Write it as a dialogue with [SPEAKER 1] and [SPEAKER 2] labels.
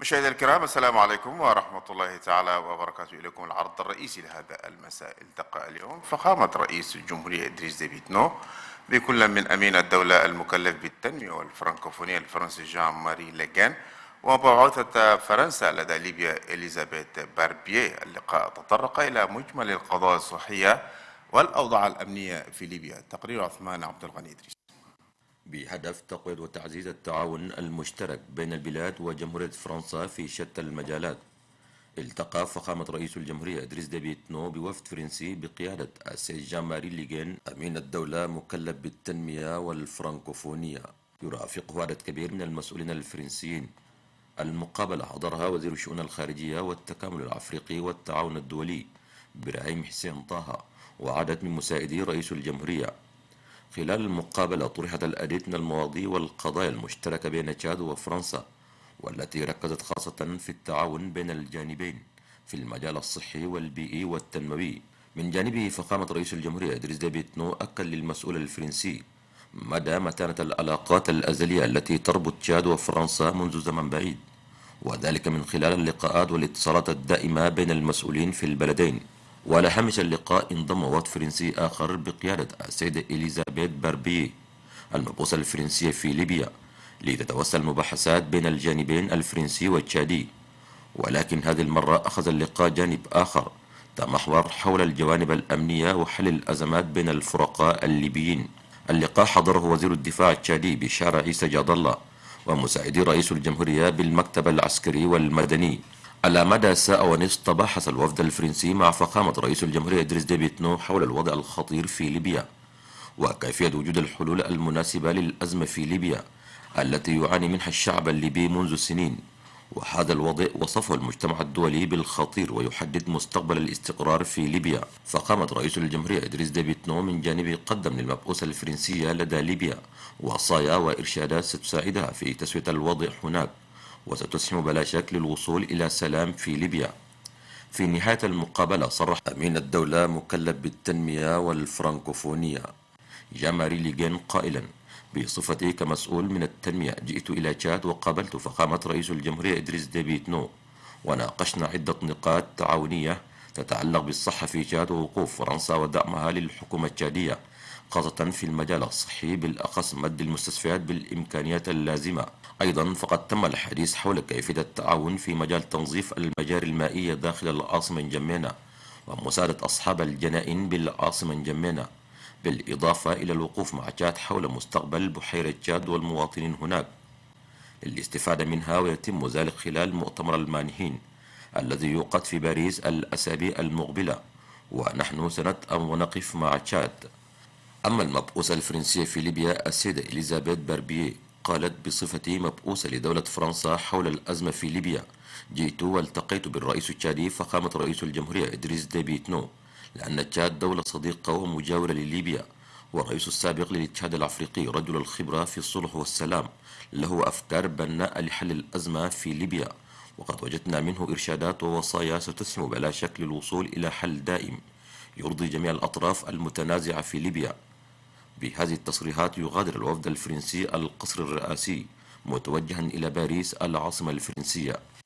[SPEAKER 1] مشاهدينا الكرام السلام عليكم ورحمة الله تعالى وبركاته إليكم العرض الرئيسي لهذا المساء التقى اليوم فخامه رئيس الجمهورية إدريس ديبيتنو بكل من أمين الدولة المكلف بالتنمية والفرنكوفونية الفرنسي جان ماري ليغان ومبعوثة فرنسا لدى ليبيا إليزابيث باربيه اللقاء تطرق إلى مجمل القضايا الصحية والأوضاع الأمنية في ليبيا تقرير عثمان عبد الغني إدريس
[SPEAKER 2] بهدف تقويض وتعزيز التعاون المشترك بين البلاد وجمهورية فرنسا في شتى المجالات التقى فخامة رئيس الجمهورية إدريس ديبي نو بوفد فرنسي بقيادة السيد جان ماري ليجين أمين الدولة مكلف بالتنمية والفرنكوفونية يرافقه عدد كبير من المسؤولين الفرنسيين المقابلة حضرها وزير الشؤون الخارجية والتكامل الأفريقي والتعاون الدولي ابراهيم حسين طه وعدد من مساعدي رئيس الجمهورية خلال المقابلة طرحت العديد من المواضيع والقضايا المشتركة بين تشاد وفرنسا والتي ركزت خاصة في التعاون بين الجانبين في المجال الصحي والبيئي والتنموي من جانبه فقامة رئيس الجمهورية إدريس ديبيتنو أكل للمسؤول الفرنسي مدى متانة العلاقات الأزلية التي تربط تشاد وفرنسا منذ زمن بعيد وذلك من خلال اللقاءات والاتصالات الدائمة بين المسؤولين في البلدين وعلى هامش اللقاء انضم وفد فرنسي آخر بقيادة السيدة إليزابيث باربي المبعوثة الفرنسية في ليبيا لتتوسع المباحثات بين الجانبين الفرنسي والتشادي ولكن هذه المرة أخذ اللقاء جانب آخر تمحور حول الجوانب الأمنية وحل الأزمات بين الفرقاء الليبيين اللقاء حضره وزير الدفاع التشادي بشارع عيسى جاد الله ومساعدي رئيس الجمهورية بالمكتب العسكري والمدني على مدى ساعة ونصف تباحث الوفد الفرنسي مع فخامة رئيس الجمهورية إدريس ديبيتنو حول الوضع الخطير في ليبيا وكيفية وجود الحلول المناسبة للأزمة في ليبيا التي يعاني منها الشعب الليبي منذ سنين وهذا الوضع وصفه المجتمع الدولي بالخطير ويحدد مستقبل الاستقرار في ليبيا فقامت رئيس الجمهورية إدريس ديبيتنو من جانبه قدم للمبعوثة الفرنسية لدى ليبيا وصايا وإرشادات ستساعدها في تسوية الوضع هناك وستسهم بلا شك للوصول إلى سلام في ليبيا في نهاية المقابلة صرح أمين الدولة مكلف بالتنمية والفرنكوفونية جاماري ليجين قائلا بصفتي كمسؤول من التنمية جئت إلى تشاد وقابلت فخامة رئيس الجمهورية إدريس نو وناقشنا عدة نقاط تعاونية تتعلق بالصحة في تشاد ووقوف فرنسا ودعمها للحكومة التشادية خاصة في المجال الصحي بالأخص مد المستشفيات بالإمكانيات اللازمة أيضا فقد تم الحديث حول كيفية التعاون في مجال تنظيف المجاري المائية داخل العاصمة جمينة ومساعدة أصحاب الجنائن بالعاصمة جمينة بالإضافة إلى الوقوف مع تشاد حول مستقبل بحيرة تشاد والمواطنين هناك للاستفادة منها ويتم ذلك خلال مؤتمر المانحين الذي يوقد في باريس الأسابيع المقبلة ونحن سنتأم ونقف مع تشاد أما المبؤوسة الفرنسية في ليبيا السيدة إليزابيث باربييه قالت بصفتي مبؤوسة لدولة فرنسا حول الأزمة في ليبيا جئت والتقيت بالرئيس التشادي فخامة رئيس الجمهورية إدريس ديبيتنو لأن تشاد دولة صديقة ومجاورة لليبيا والرئيس السابق للاتحاد الافريقي رجل الخبره في الصلح والسلام له افكار بناء لحل الازمه في ليبيا وقد وجدنا منه ارشادات ووصايا ستسهم بلا شك للوصول الى حل دائم يرضي جميع الاطراف المتنازعه في ليبيا بهذه التصريحات يغادر الوفد الفرنسي القصر الرئاسي متوجها إلى باريس العاصمة الفرنسية